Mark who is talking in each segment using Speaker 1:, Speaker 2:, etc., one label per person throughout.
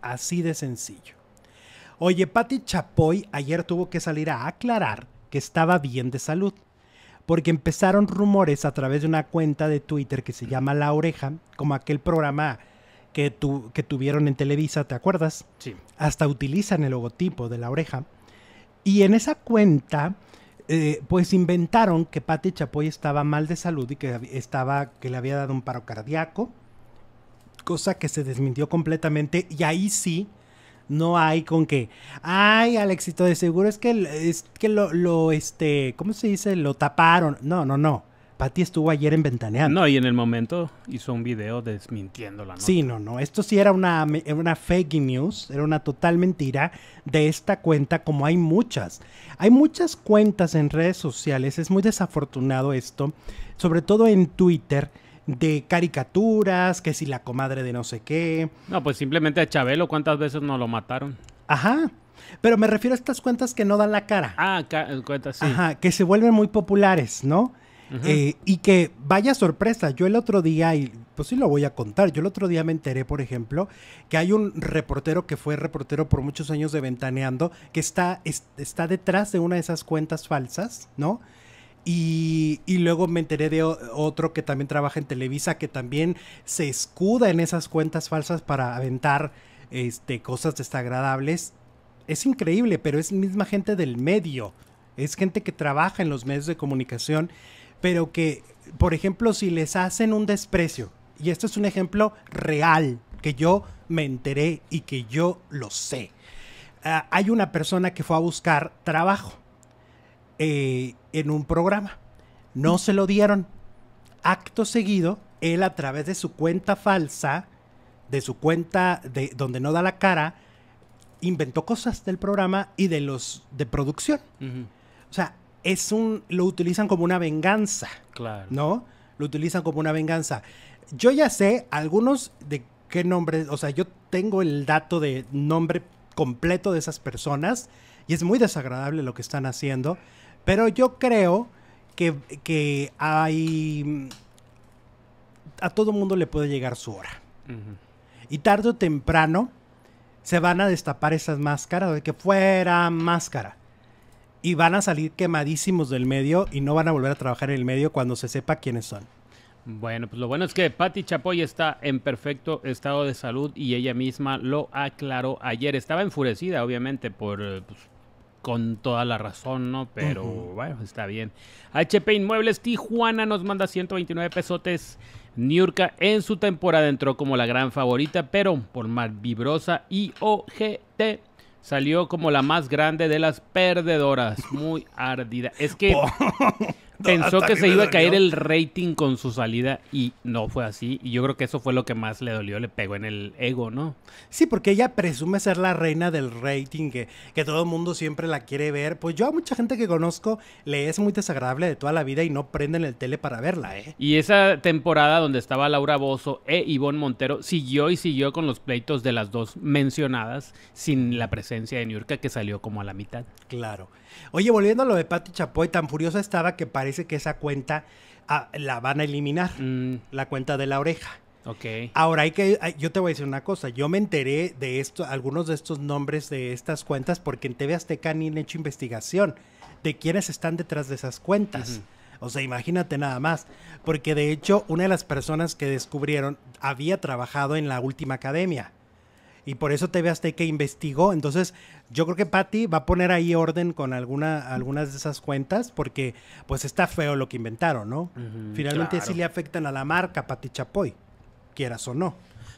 Speaker 1: Así de sencillo. Oye, Patti Chapoy ayer tuvo que salir a aclarar que estaba bien de salud, porque empezaron rumores a través de una cuenta de Twitter que se llama La Oreja, como aquel programa que, tu, que tuvieron en Televisa, ¿te acuerdas? Sí. Hasta utilizan el logotipo de La Oreja. Y en esa cuenta, eh, pues inventaron que Patti Chapoy estaba mal de salud y que, estaba, que le había dado un paro cardíaco cosa que se desmintió completamente y ahí sí no hay con que, ay, Alexito, de seguro es que, es que lo, este, ¿cómo se dice? Lo taparon. No, no, no. Patty estuvo ayer en Ventaneando. No,
Speaker 2: y en el momento hizo un video desmintiéndola, ¿no? Sí,
Speaker 1: no, no. Esto sí era una, era una fake news, era una total mentira de esta cuenta, como hay muchas. Hay muchas cuentas en redes sociales, es muy desafortunado esto, sobre todo en Twitter de caricaturas, que si la comadre de no sé qué.
Speaker 2: No, pues simplemente a Chabelo, ¿cuántas veces nos lo mataron?
Speaker 1: Ajá. Pero me refiero a estas cuentas que no dan la cara. Ah, eh, cuentas, sí. Ajá, que se vuelven muy populares, ¿no? Eh, y que vaya sorpresa, yo el otro día, y pues sí lo voy a contar, yo el otro día me enteré, por ejemplo, que hay un reportero que fue reportero por muchos años de Ventaneando, que está, está detrás de una de esas cuentas falsas, ¿no? Y, luego me enteré de otro que también trabaja en Televisa, que también se escuda en esas cuentas falsas para aventar este, cosas desagradables. Es increíble, pero es misma gente del medio. Es gente que trabaja en los medios de comunicación, pero que, por ejemplo, si les hacen un desprecio, y esto es un ejemplo real, que yo me enteré y que yo lo sé. Ah, hay una persona que fue a buscar trabajo eh, en un programa. No se lo dieron. Acto seguido, él a través de su cuenta falsa, de su cuenta de donde no da la cara, inventó cosas del programa y de los de producción. O sea, es un lo utilizan como una venganza. Claro. ¿No? Lo utilizan como una venganza. Yo ya sé algunos de qué nombre, o sea, yo tengo el dato de nombre completo de esas personas y es muy desagradable lo que están haciendo, pero yo creo que, hay... Mm, a todo mundo le puede llegar su hora. Y tarde o temprano se van a destapar esas máscaras, de que fuera máscara. Y van a salir quemadísimos del medio y no van a volver a trabajar en el medio cuando se sepa quiénes son.
Speaker 2: Bueno, pues lo bueno es que Patti Chapoy está en perfecto estado de salud y ella misma lo aclaró ayer. Estaba enfurecida, obviamente, por, eh, pues, con toda la razón, ¿no? Pero bueno, está bien. HP Inmuebles Tijuana nos manda 129 pesotes. Niurka en su temporada entró como la gran favorita, pero por más vibrosa y OGT salió como la más grande de las perdedoras. Muy ardida. Es que
Speaker 1: pensó que se iba a caer el
Speaker 2: rating con su
Speaker 1: salida y no fue así. Y yo creo que eso fue lo que más le dolió, le pegó en el ego, ¿no? Sí, porque ella presume ser la reina del rating, que, que todo el mundo siempre la quiere ver. Pues yo a mucha gente que conozco le es muy desagradable de toda la vida y no prenden el tele para verla, ¿eh?
Speaker 2: Y esa temporada donde estaba Laura Bozo e Ivonne Montero siguió y siguió con los pleitos de las
Speaker 1: dos mencionadas sin la presencia de Niurka que salió como a la mitad. Claro. Oye, volviendo a lo de Patti Chapoy, tan furiosa estaba que parecía parece que esa cuenta ah, la van a eliminar, mm. la cuenta de la oreja. Ok. Ahora hay que, yo te voy a decir una cosa, yo me enteré de esto, algunos de estos nombres de estas cuentas porque en TV Azteca ni han hecho investigación de quiénes están detrás de esas cuentas. O sea, imagínate nada más, porque de hecho una de las personas que descubrieron había trabajado en la última academia y por eso te TV que investigó. Entonces, yo creo que Patty va a poner ahí orden con alguna, algunas de esas cuentas, porque pues está feo lo que inventaron, ¿no? Finalmente sí le afectan a la marca Patty Chapoy, quieras o no.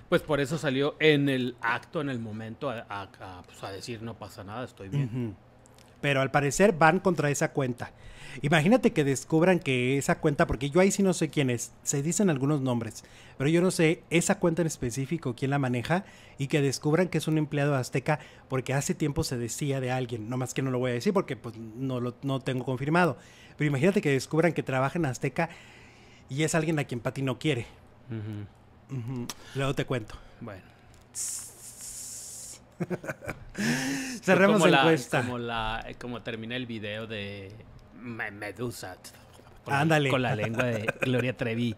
Speaker 2: Pues por eso salió en el acto, en el momento, a, a, pues, decir no pasa nada, estoy bien
Speaker 1: pero al parecer van contra esa cuenta. Imagínate que descubran que esa cuenta, porque yo ahí sí no sé quién es, se dicen algunos nombres, pero yo no sé esa cuenta en específico, quién la maneja, y que descubran que es un empleado azteca, porque hace tiempo se decía de alguien, no más que no lo voy a decir porque pues no lo tengo confirmado, pero imagínate que descubran que trabaja en azteca y es alguien a quien Pati no quiere. Luego te cuento. Bueno. Cerremos la encuesta.
Speaker 2: Como, la, eh, como termina el video de Medusa.
Speaker 1: Ándale. Con la lengua de Gloria Trevi.